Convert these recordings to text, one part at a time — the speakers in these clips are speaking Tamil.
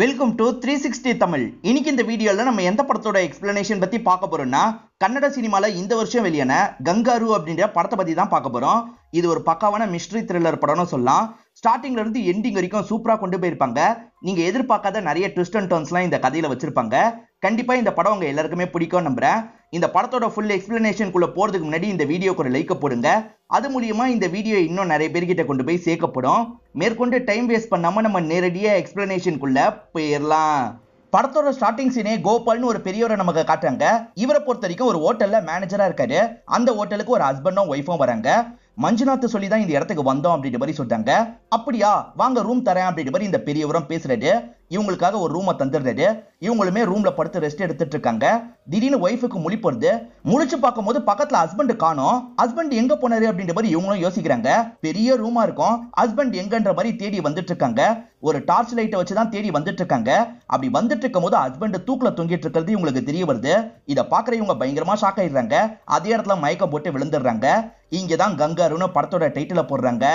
welcome to three sixty Tamil இன்னைக்கு இந்த வீடியோவில் நம்ம எந்த படத்தோட எக்ஸ்பிளனேஷன் பற்றி பார்க்க போகிறோம்னா கன்னட சினிமாவில் இந்த வருஷம் வெளியான கங்காரு அப்படின்ற படத்தை பற்றி தான் பார்க்க போகிறோம் இது ஒரு பக்காவான மிஸ்ட்ரி த்ரில்லர் படம்னு சொல்லலாம் ஸ்டார்டிங்லேருந்து எண்டிங் வரைக்கும் சூப்பராக கொண்டு போயிருப்பாங்க நீங்கள் எதிர்பார்க்காத நிறைய ட்விஸ்ட் அண்ட் டர்ன்ஸ்லாம் இந்த கதையில் வச்சுருப்பாங்க கண்டிப்பாக இந்த படம் உங்கள் எல்லாருக்குமே பிடிக்கும் நம்புகிறேன் இந்த படத்தோட ஃபுல் எக்ஸ்பிளனேஷனுக்குள்ளே போகிறதுக்கு முன்னாடி இந்த வீடியோக்கு ஒரு லைக்கை போடுங்க அது மூலியமாக இந்த வீடியோ இன்னும் நிறைய பேர்கிட்ட கொண்டு போய் சேர்க்கப்படும் மேற்கொண்டு டைம் வேஸ்ட் பண்ணாமல் நம்ம நேரடியாக எக்ஸ்பிளனேஷனுக்குள்ளே போயிடலாம் படத்தோட ஸ்டார்டிங் சீனே கோபால்னு ஒரு பெரியவரை நமக்கு காட்டுறாங்க இவரை பொறுத்த வரைக்கும் ஒரு ஹோட்டல்ல மேனேஜரா இருக்காரு அந்த ஹோட்டலுக்கு ஒரு ஹஸ்பண்டும் ஒய்ஃபும் வராங்க மஞ்சுநாத் சொல்லி தான் இந்த இடத்துக்கு வந்தோம் அப்படின்ற மாதிரி சொல்றாங்க அப்படியா வாங்க ரூம் தரேன் அப்படின்ற மாதிரி இந்த பெரியவரும் பேசுறாரு இவங்களுக்காக ஒரு ரூமை தந்துடுறது இவங்களுமே ரூம்ல படுத்து ரெஸ்ட் எடுத்துட்டு இருக்காங்க திடீர்னு ஒய்ஃபுக்கு முழிப்பு முழிச்சு பார்க்கும் போது பக்கத்துல ஹஸ்பண்ட் காணும் ஹஸ்பண்ட் எங்க போனாரு அப்படின்ற மாதிரி இவங்களும் யோசிக்கிறாங்க பெரிய ரூமா இருக்கும் ஹஸ்பண்ட் எங்கன்ற மாதிரி தேடி வந்துட்டு இருக்காங்க ஒரு டார்ச் லைட்டை வச்சு தான் தேடி வந்துட்டு இருக்காங்க அப்படி வந்துட்டு இருக்கும் போது ஹஸ்பண்ட் தூக்குல தொங்கிட்டு இருக்கிறது இவங்களுக்கு தெரிய வருது இதை பாக்குற இவங்க பயங்கரமா ஷாக் ஆயிடுறாங்க அதே இடத்துல மயக்கம் போட்டு விழுந்துடுறாங்க இங்கதான் கங்காருன்னு படத்தோட டைட்டில போடுறாங்க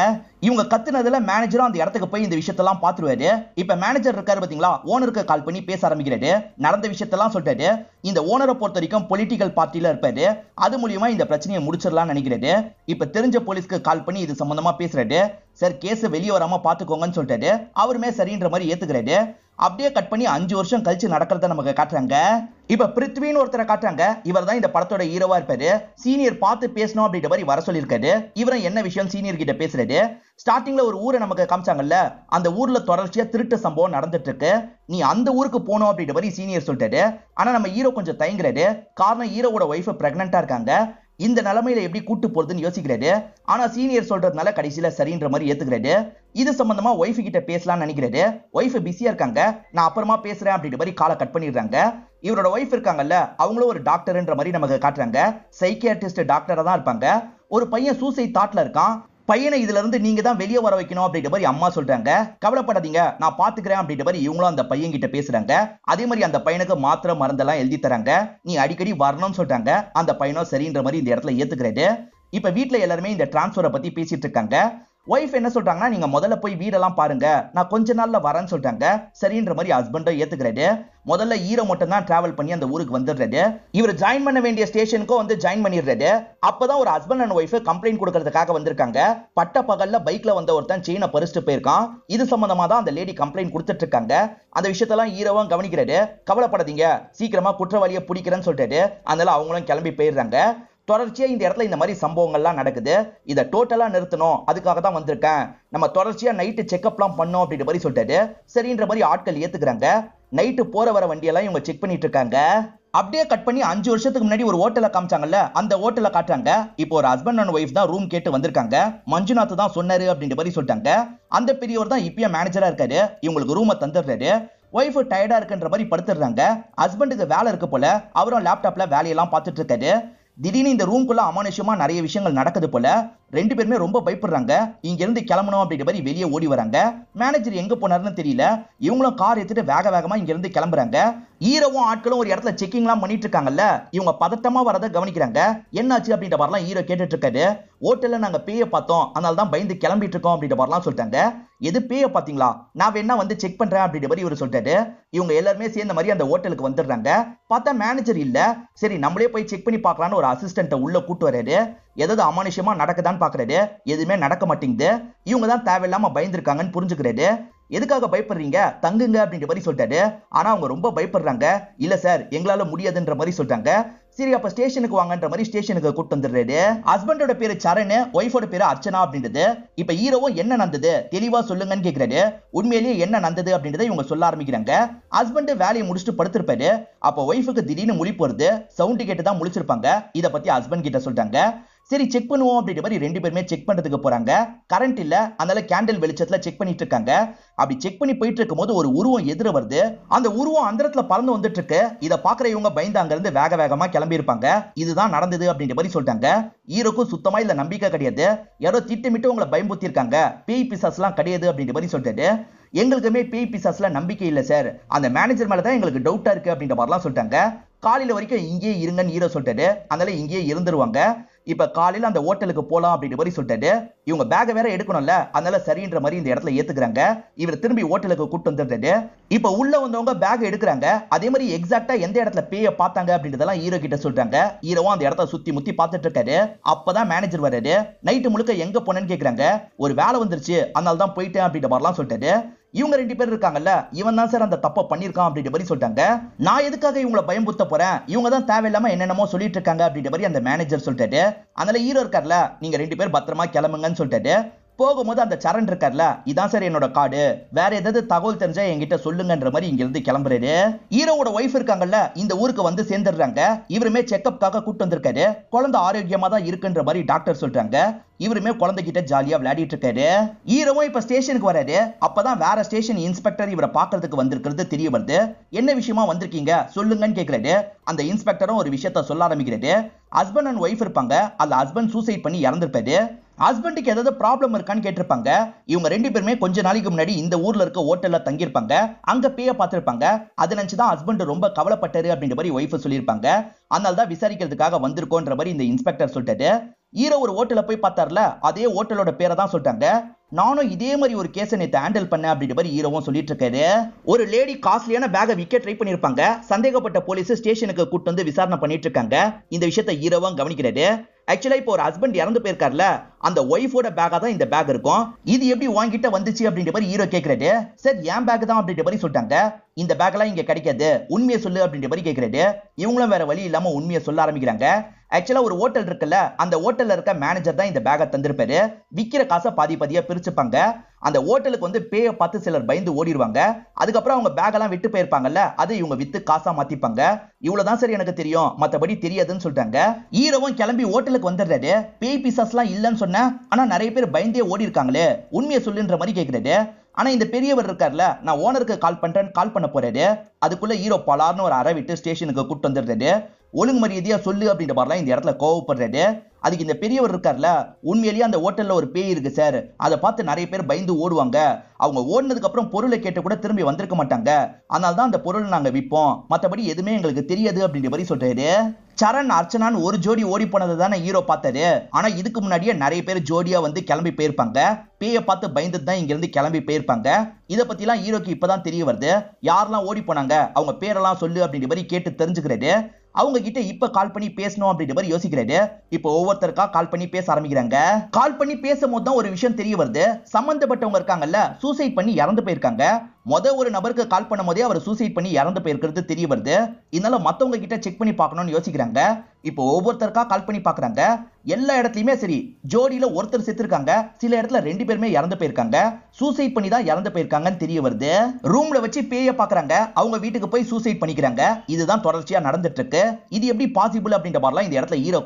இவங்க கத்துனதுல மேனேஜரும் அந்த இடத்துக்கு போய் இந்த விஷயத்தெல்லாம் பாத்துருவாரு இப்ப மேனேஜர் இருக்காரு பாத்தீங்களா ஓனருக்கு கால் பண்ணி பேச ஆரம்பிக்கிறாரு நடந்த விஷயத்தெல்லாம் சொல்லிட்டாரு இந்த ஓனரை பொறுத்த வரைக்கும் பொலிட்டிக்கல் பார்ட்டியில இருப்பாரு அது மூலியமா இந்த பிரச்சனையை முடிச்சிடலாம்னு நினைக்கிறாரு இப்ப தெரிஞ்ச போலீஸ்க்கு கால் பண்ணி இது சம்பந்தமா பேசுறாரு சார் கேஸ் வெளியே வராம பாத்துக்கோங்கன்னு சொல்லிட்டாரு அவருமே சரின்ற மாதிரி ஏத்துக்கிறாரு அப்படியே கட் பண்ணி அஞ்சு வருஷம் கழிச்சு நடக்கிறத நமக்கு காட்டுறாங்க இப்ப பிருத்வின்னு ஒருத்தரை காட்டுறாங்க இவர் தான் இந்த படத்தோட ஹீரோவா இருப்பாரு சீனியர் பார்த்து பேசணும் அப்படின்ற மாதிரி வர சொல்லியிருக்காரு இவரும் என்ன விஷயம் சீனியர் கிட்ட பேசுறாரு ஸ்டார்டிங்ல ஒரு ஊரை நமக்கு காமிச்சாங்கல்ல அந்த ஊர்ல தொடர்ச்சியா திருட்டு சம்பவம் நடந்துட்டு இருக்கு நீ அந்த ஊருக்கு போனோம் அப்படின்ற மாதிரி சீனியர் சொல்லிட்டாரு ஆனா நம்ம ஹீரோ கொஞ்சம் தயங்குறாரு காரணம் ஹீரோவோட ஒய்ஃப் பிரெக்னண்டா இருக்காங்க இந்த நிலைமையில எப்படி கூட்டு போறதுன்னு யோசிக்கிறாரு ஆனா சீனியர் சொல்றதுனால கடைசியில சரின்ற மாதிரி ஏத்துக்கிறாரு இது சம்பந்தமா ஒய்ஃப் கிட்ட பேசலாம்னு நினைக்கிறாரு ஒய்ஃப் பிஸியா இருக்காங்க நான் அப்புறமா பேசுறேன் அப்படின்ற மாதிரி காலை கட் பண்ணிடுறாங்க இவரோட ஒய்ஃப் இருக்காங்கல்ல அவங்களும் ஒரு டாக்டர்ன்ற மாதிரி நமக்கு காட்டுறாங்க சைக்கியாட்டிஸ்ட் டாக்டரா தான் இருப்பாங்க ஒரு பையன் சூசைட் தாட்ல இருக்கான் பையனை இதுல இருந்து நீங்க தான் வெளியே வர வைக்கணும் அப்படின்ற மாதிரி அம்மா சொல்றாங்க கவலைப்படாதீங்க நான் பாத்துக்கிறேன் அப்படின்ற மாதிரி இவங்களும் அந்த பையன் கிட்ட பேசுறாங்க அதே மாதிரி அந்த பையனுக்கு மாத்திரை மருந்தெல்லாம் எழுதி தராங்க நீ அடிக்கடி வரணும்னு சொல்றாங்க அந்த பையனும் சரின்ற மாதிரி இந்த இடத்துல ஏத்துக்கிறாரு இப்ப வீட்டுல எல்லாருமே இந்த டிரான்ஸ்ஃபரை பத்தி பேசிட்டு இருக்காங்க ஒய்ஃப் என்ன சொல்றாங்கன்னா நீங்க முதல்ல போய் வீடெல்லாம் பாருங்க நான் கொஞ்ச நாள்ல வரேன்னு சொல்லிட்டாங்க சரின்ற மாதிரி ஹஸ்பண்டும் ஏத்துக்கிறாரு முதல்ல ஈரோ மட்டும் தான் டிராவல் பண்ணி அந்த ஊருக்கு வந்துடுறாரு இவர் ஜாயின் பண்ண வேண்டிய ஸ்டேஷனுக்கும் வந்து ஜாயின் பண்ணிடுறாரு அப்பதான் ஒரு ஹஸ்பண்ட் அண்ட் ஒய்ஃப் கம்ப்ளைண்ட் கொடுக்கறதுக்காக வந்திருக்காங்க பட்ட பகல்ல பைக்ல வந்த ஒருத்தன் செயினை பறிச்சுட்டு போயிருக்கான் இது சம்பந்தமா தான் அந்த லேடி கம்ப்ளைண்ட் கொடுத்துட்டு இருக்காங்க அந்த விஷயத்தெல்லாம் ஈரோவும் கவனிக்கிறாரு கவலைப்படாதீங்க சீக்கிரமா குற்றவாளியை பிடிக்கிறேன்னு சொல்லிட்டு அதனால அவங்களும் கிளம்பி போயிடுறாங்க தொடர்ச்சியாக இந்த இடத்துல இந்த மாதிரி சம்பவங்கள்லாம் நடக்குது இதை டோட்டலாக நிறுத்தணும் அதுக்காக தான் வந்திருக்கேன் நம்ம தொடர்ச்சியாக நைட்டு செக்அப்லாம் பண்ணோம் அப்படின்ற மாதிரி சொல்லிட்டு சரின்ற மாதிரி ஆட்கள் ஏத்துக்கிறாங்க நைட்டு போகிற வர வண்டியெல்லாம் இவங்க செக் பண்ணிட்டு இருக்காங்க அப்படியே கட் பண்ணி அஞ்சு வருஷத்துக்கு முன்னாடி ஒரு ஹோட்டல காமிச்சாங்கல்ல அந்த ஹோட்டல காட்டுறாங்க இப்போ ஒரு ஹஸ்பண்ட் அண்ட் ஒய்ஃப் தான் ரூம் கேட்டு வந்திருக்காங்க மஞ்சுநாத் தான் சொன்னாரு அப்படின்ற மாதிரி சொல்லிட்டாங்க அந்த பெரியவர் தான் இப்பயே மேனேஜரா இருக்காரு இவங்களுக்கு ரூமை தந்துடுறாரு ஒய்ஃப் டயர்டா இருக்குன்ற மாதிரி படுத்துடுறாங்க ஹஸ்பண்டுக்கு வேலை இருக்க போல அவரும் லேப்டாப்ல வேலையெல்லாம் பார்த்துட்டு இருக்காரு திடீர்னு இந்த ரூம்குள்ள அமானுஷமா நிறைய விஷயங்கள் நடக்குது போல ரெண்டு பேருமே ரொம்ப பயப்படுறாங்க இங்க இருந்து கிளம்பணும் அப்படிங்கிற மாதிரி வெளியே ஓடி வராங்க மேனேஜர் எங்க போனாருன்னு தெரியல இவங்களும் கார் எடுத்துட்டு வேக வேகமா இங்க இருந்து கிளம்புறாங்க ஈரோவும் ஆட்களும் ஒரு இடத்துல செக்கிங்லாம் பண்ணிட்டு இருக்காங்கல்ல இவங்க பதட்டமா வரதை கவனிக்கிறாங்க என்னாச்சு அப்படின்ற மாதிரிலாம் ஈரோ கேட்டுட்டு இருக்காரு ஹோட்டல்ல நாங்க பேய பார்த்தோம் அதனால தான் பயந்து கிளம்பிட்டு இருக்கோம் அப்படின்ற மாதிரிலாம் சொல்லிட்டாங்க எது பேய பாத்தீங்களா நான் வேணா வந்து செக் பண்றேன் அப்படின்ற மாதிரி இவர் சொல்லிட்டாரு இவங்க எல்லாருமே சேர்ந்த மாதிரி அந்த ஹோட்டலுக்கு வந்துடுறாங்க பார்த்தா மேனேஜர் இல்ல சரி நம்மளே போய் செக் பண்ணி பார்க்கலான்னு ஒரு அசிஸ்டண்ட்டை உள்ள கூட்டு வராரு எதாவது அமானுஷமா நடக்குதான்னு பாக்குறது எதுவுமே நடக்க மாட்டேங்குது இவங்க தான் தேவையில்லாம பயந்துருக்காங்கன்னு புரிஞ்சுக்கிறது எதுக்காக பயப்படுறீங்க தங்குங்க அப்படின்ற மாதிரி சொல்லிட்டாரு ஆனா அவங்க ரொம்ப பயப்படுறாங்க இல்ல சார் எங்களால முடியாதுன்ற மாதிரி சொல்றாங்க சரி அப்ப ஸ்டேஷனுக்கு வாங்கன்ற மாதிரி ஸ்டேஷனுக்கு கூட்டு வந்துடுறாரு ஹஸ்பண்டோட பேரு சரண் ஒய்ஃபோட பேரு அர்ச்சனா அப்படின்றது இப்ப ஹீரோவும் என்ன நடந்தது தெளிவா சொல்லுங்கன்னு கேக்குறாரு உண்மையிலேயே என்ன நடந்தது அப்படின்றத இவங்க சொல்ல ஆரம்பிக்கிறாங்க ஹஸ்பண்ட் வேலையை முடிச்சுட்டு படுத்திருப்பாரு அப்ப ஒய்ஃபுக்கு திடீர்னு முழிப்பு வருது சவுண்டு கேட்டு தான் முழிச்சிருப்பாங்க இதை பத்தி ஹஸ்பண்ட் கிட்ட சொல்றாங்க சரி செக் பண்ணுவோம் அப்படின்ற மாதிரி ரெண்டு பேருமே செக் பண்றதுக்கு போறாங்க கரண்ட் இல்ல அதனால கேண்டில் வெளிச்சத்துல செக் பண்ணிட்டு இருக்காங்க அப்படி செக் பண்ணி போயிட்டு இருக்கும் போது ஒரு உருவம் எதிர வருது அந்த உருவம் அந்த இடத்துல பறந்து வந்துட்டு இருக்கு இதை பாக்குற இவங்க பயந்து அங்க இருந்து வேக வேகமா கிளம்பி இருப்பாங்க இதுதான் நடந்தது அப்படின்ற மாதிரி சொல்லிட்டாங்க ஈரோக்கும் சுத்தமா இதுல நம்பிக்கை கிடையாது யாரோ திட்டமிட்டு உங்களை பயம்புத்தி இருக்காங்க பேய் பிசாஸ் எல்லாம் கிடையாது அப்படின்ற மாதிரி சொல்லிட்டு எங்களுக்குமே பேய் பிசாஸ்ல நம்பிக்கை இல்லை சார் அந்த மேனேஜர் மேலே தான் எங்களுக்கு டவுட்டாக இருக்குது அப்படின்ற மாதிரிலாம் சொல்லிட்டாங்க காலையில் வரைக்கும் இங்கேயே இருங்கன்னு ஹீரோ சொல்லிட்டு அதனால இங்கேயே இருந்துருவாங்க இப்ப காலையில அந்த ஹோட்டலுக்கு போலாம் அப்படின்ற மாதிரி சொல்லிட்டு இவங்க பேக வேற எடுக்கணும்ல அதனால சரின்ற மாதிரி இந்த இடத்துல ஏத்துக்கிறாங்க இவர் திரும்பி ஹோட்டலுக்கு கூட்டு வந்துட்டு இப்ப உள்ள வந்தவங்க பேக் எடுக்கிறாங்க அதே மாதிரி எக்ஸாக்டா எந்த இடத்துல பேய பார்த்தாங்க அப்படின்றதெல்லாம் ஹீரோ கிட்ட சொல்றாங்க ஹீரோவும் அந்த இடத்த சுத்தி முத்தி பார்த்துட்டு இருக்காரு அப்பதான் மேனேஜர் வர்றாரு நைட்டு முழுக்க எங்க போனேன்னு கேக்குறாங்க ஒரு வேலை வந்துருச்சு அதனால தான் போயிட்டேன் அப்படின்ற மாதிரிலாம் சொல்லிட்டாரு இவங்க ரெண்டு பேர் இருக்காங்கல்ல இவன் தான் சார் அந்த தப்பை பண்ணியிருக்கான் அப்படின்ற மாதிரி சொல்லிட்டாங்க நான் எதுக்காக இவங்களை பயம்புத்த போறேன் இவங்க தான் தேவையில்லாம என்னென்னமோ சொல்லிட்டு இருக்காங்க அப்படின்ற மாதிரி அந்த மேனேஜர் சொல்லிட்டாரு அதனால ஹீரோ இருக்கார்ல நீங்க ரெண்டு பேர் பத்திரமா கிளம்புங்கன்னு சொல்லிட்டாரு போகும்போது அந்த சரண் இருக்கார்ல இதான் சார் என்னோட கார்டு வேற ஏதாவது தகவல் தெரிஞ்சா என்கிட்ட சொல்லுங்கன்ற மாதிரி இருந்து கிளம்புறாரு ஹீரோவோட ஒய்ஃப் இருக்காங்கல்ல இந்த ஊருக்கு வந்து சேர்ந்துடுறாங்க இவருமே செக்அப்காக கூட்டு வந்திருக்காரு குழந்தை ஆரோக்கியமா தான் இருக்குன்ற மாதிரி டாக்டர் சொல்றாங்க இவருமே குழந்தைகிட்ட ஜாலியா விளையாடிட்டு இருக்காரு ஹீரோவும் இப்ப ஸ்டேஷனுக்கு வராரு அப்பதான் வேற ஸ்டேஷன் இன்ஸ்பெக்டர் இவரை பாக்குறதுக்கு வந்திருக்கிறது தெரிய வருது என்ன விஷயமா வந்திருக்கீங்க சொல்லுங்கன்னு கேக்குறாரு அந்த இன்ஸ்பெக்டரும் ஒரு விஷயத்த சொல்ல ஆரம்பிக்கிறாரு ஹஸ்பண்ட் அண்ட் ஒய்ஃப் இருப்பாங்க அந்த ஹஸ்பண்ட் சூசைட் பண்ணி இறந்துருப்பாரு ஹஸ்பண்டுக்கு ஏதாவது ப்ராப்ளம் இருக்கான்னு கேட்டிருப்பாங்க இவங்க ரெண்டு பேருமே கொஞ்ச நாளைக்கு முன்னாடி இந்த ஊர்ல இருக்க ஹோட்டல்ல தங்கியிருப்பாங்க அங்க பேய பார்த்திருப்பாங்க அதை நினைச்சுதான் ஹஸ்பண்ட் ரொம்ப கவலைப்பட்டாரு அப்படின்ற மாதிரி ஒய்ஃபை சொல்லியிருப்பாங்க அதனால தான் விசாரிக்கிறதுக்காக வந்திருக்கோன்ற மாதிரி இந்த இன்ஸ்பெக்டர் சொல்லிட்டு ஈரோ ஒரு ஹோட்டல போய் பார்த்தார்ல அதே ஹோட்டலோட பேரை தான் சொல்லிட்டாங்க நானும் இதே மாதிரி ஒரு கேஸை நேற்று ஹேண்டில் பண்ணேன் அப்படின்ற மாதிரி ஹீரோவும் சொல்லிட்டு இருக்காரு ஒரு லேடி காஸ்ட்லியான பேகை விக்க ட்ரை பண்ணியிருப்பாங்க சந்தேகப்பட்ட போலீஸ் ஸ்டேஷனுக்கு கூட்டு வந்து விசாரணை பண்ணிட்டு இருக்காங்க இந்த விஷயத்த ஈரோவும் கவனிக்கிறாரு ஆக்சுவலா இப்போ ஒரு ஹஸ்பண்ட் இறந்து போயிருக்காருல அந்த ஒய்ஃபோட பேக்கா தான் இந்த பேக் இருக்கும் இது எப்படி வாங்கிட்ட வந்துச்சு அப்படின்ற மாதிரி ஹீரோ கேட்கறது சார் என் பேக் தான் அப்படின்ற மாதிரி சொல்லிட்டாங்க இந்த பேக்கெல்லாம் இங்க கிடைக்காது உண்மையை சொல்லு அப்படின்ற மாதிரி கேட்கறது இவங்களும் வேற வழி இல்லாம உண்மையை சொல்ல ஆரம்பிக்கிறாங்க ஆக்சுவலா ஒரு ஹோட்டல் இருக்குல்ல அந்த ஹோட்டல்ல இருக்க மேனேஜர் தான் இந்த பேக்கை தந்திருப்பாரு விக்கிற காசை பாதி பாதியா பிரிச்சுப்பாங்க அந்த ஹோட்டலுக்கு வந்து பேய பார்த்து சிலர் பயந்து ஓடிடுவாங்க அதுக்கப்புறம் அவங்க பேக்கெல்லாம் விட்டு போயிருப்பாங்கல்ல அது இவங்க வித்து காசா மாத்திப்பாங்க இவ்வளவுதான் சரி எனக்கு தெரியும் மத்தபடி தெரியாதுன்னு சொல்லிட்டாங்க ஹீரோவும் கிளம்பி ஹோட்டலுக்கு வந்துடுறாரு பேய் பீசஸ் எல்லாம் இல்லைன்னு சொன்னேன் ஆனால் நிறைய பேர் பயந்தே ஓடி இருக்காங்களே உண்மையை சொல்லுன்ற மாதிரி கேட்குறது ஆனால் இந்த பெரியவர் இருக்கார்ல நான் ஓனருக்கு கால் பண்ணுறேன்னு கால் பண்ண போறாரு அதுக்குள்ளே ஹீரோ பலார்னு ஒரு அறை விட்டு ஸ்டேஷனுக்கு கூப்பிட்டு வந்துடுறாரு ஒழுங்கு மரியாதையா சொல்லு அப்படின்ற மாதிரிலாம் இந்த இடத்துல கோவப்படுறாரு அதுக்கு இந்த பெரியவர் இருக்கார்ல உண்மையிலேயே அந்த ஹோட்டல்ல ஒரு பேய் இருக்கு சார் அதை பார்த்து நிறைய பேர் பயந்து ஓடுவாங்க அவங்க ஓடினதுக்கு அப்புறம் பொருளை கேட்டு கூட திரும்பி வந்திருக்க மாட்டாங்க அதனால தான் அந்த பொருளை நாங்க விற்போம் மற்றபடி எதுவுமே எங்களுக்கு தெரியாது அப்படின்ற மாதிரி சொல்றாரு சரண் அர்ச்சனான்னு ஒரு ஜோடி ஓடி போனதை தானே ஹீரோ பார்த்தாரு ஆனா இதுக்கு முன்னாடியே நிறைய பேர் ஜோடியா வந்து கிளம்பி போயிருப்பாங்க பேயை பார்த்து பயந்து தான் இங்கிருந்து கிளம்பி போயிருப்பாங்க இதை பத்திலாம் ஹீரோக்கு இப்பதான் தெரிய வருது யாரெல்லாம் ஓடி போனாங்க அவங்க பேரெல்லாம் சொல்லு அப்படின்ற மாதிரி கேட்டு தெரிஞ்சுக்கிறது அவங்க கிட்ட இப்ப கால் பண்ணி பேசணும் அப்படின்ற மாதிரி யோசிக்கிறாரு இப்ப ஒவ்வொருத்தருக்கா கால் பண்ணி பேச ஆரம்பிக்கிறாங்க கால் பண்ணி பேசும் போது தான் ஒரு விஷயம் தெரிய வருது சம்பந்தப்பட்டவங்க இருக்காங்கல்ல சூசைட் பண்ணி இறந்து போயிருக்காங்க மொதல் ஒரு நபருக்கு கால் பண்ணும் போதே அவர் சூசைட் பண்ணி இறந்து போயிருக்கிறது தெரிய வருது இதனால மற்றவங்க கிட்ட செக் பண்ணி பார்க்கணும்னு யோசிக்கிறாங்க இப்போ ஒவ்வொருத்தருக்கா கால் பண்ணி பார்க்குறாங்க எல்லா இடத்துலையுமே சரி ஜோடியில் ஒருத்தர் செத்துருக்காங்க சில இடத்துல ரெண்டு பேருமே இறந்து போயிருக்காங்க சூசைட் பண்ணி தான் இறந்து போயிருக்காங்கன்னு தெரிய வருது ரூம்ல வச்சு பேய பார்க்குறாங்க அவங்க வீட்டுக்கு போய் சூசைட் பண்ணிக்கிறாங்க இதுதான் தொடர்ச்சியாக நடந்துட்டு இருக்கு இது எப்படி பாசிபிள் அப்படின்ற மாதிரிலாம் இந்த இடத்துல ஹீரோ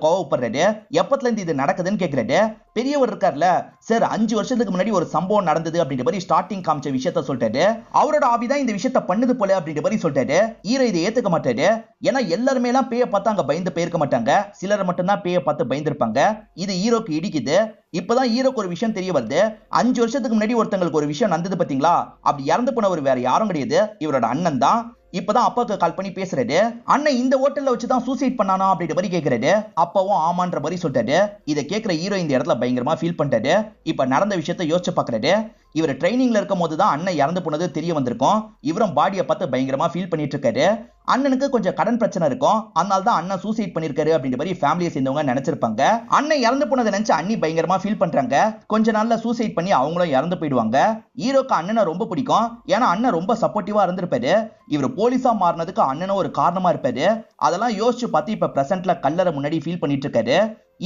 எப்பத்துல இருந்து இது நடக்குதுன்னு கேக்குறாரு பெரியவர் இருக்கார்ல சார் அஞ்சு வருஷத்துக்கு முன்னாடி ஒரு சம்பவம் நடந்தது அப்படின்ற மாதிரி ஸ்டார்டிங் காமிச்ச விஷயத்த சொல்லிட்டாரு அவரோட ஆவி தான் இந்த விஷயத்த பண்ணுது போல அப்படின்ற மாதிரி சொல்லிட்டாரு ஈரோ இதை ஏத்துக்க மாட்டாரு ஏன்னா எல்லாருமே எல்லாம் பேய பார்த்து அங்க பயந்து போயிருக்க மாட்டாங்க சிலர் மட்டும்தான் பேய பார்த்து பயந்துருப்பாங்க இது ஈரோக்கு இடிக்குது இப்பதான் ஈரோக்கு ஒரு விஷயம் தெரிய வருது அஞ்சு வருஷத்துக்கு முன்னாடி ஒருத்தங்களுக்கு ஒரு விஷயம் நடந்தது பாத்தீங்களா அப்படி இறந்து போனவர் வேற யாரும் கிடையாது இவரோட அண்ணன் தான் இப்பதான் அப்பாவுக்கு கால் பண்ணி பேசுறாரு அண்ணன் இந்த ஹோட்டல்ல வச்சுதான் சூசைட் பண்ணானா அப்படின்ற மாதிரி கேக்குறாரு அப்பாவும் ஆமான்ற மாதிரி சொல்றாரு இதை கேக்குற ஹீரோ இந்த இடத்துல பயங்கரமா ஃபீல் பண்றாரு இப்ப நடந்த விஷயத்த யோசிச்சு பாக்குறாரு இவர் ட்ரைனிங்ல இருக்கும் போது தான் அண்ணன் இறந்து போனது தெரிய வந்திருக்கும் இவரும் பாடியை பார்த்து பயங்கரமா ஃபீல் பண்ணிட்டு இருக்காரு அண்ணனுக்கு கொஞ்சம் கடன் பிரச்சனை இருக்கும் அதனால தான் அண்ணன் சூசைட் பண்ணிருக்காரு அப்படின்ற மாதிரி ஃபேமிலியை சேர்ந்தவங்க நினைச்சிருப்பாங்க அண்ணன் இறந்து போனதை நினைச்சு அண்ணி பயங்கரமா ஃபீல் பண்றாங்க கொஞ்ச நாள்ல சூசைட் பண்ணி அவங்களும் இறந்து போயிடுவாங்க ஹீரோக்கு அண்ணனை ரொம்ப பிடிக்கும் ஏன்னா அண்ணன் ரொம்ப சப்போர்ட்டிவா இருந்திருப்பாரு இவர் போலீஸா மாறினதுக்கு அண்ணனும் ஒரு காரணமா இருப்பாரு அதெல்லாம் யோசிச்சு பார்த்து இப்ப பிரசன்ட்ல கல்லறை முன்னாடி ஃபீல் பண்ணிட்டு இருக்காரு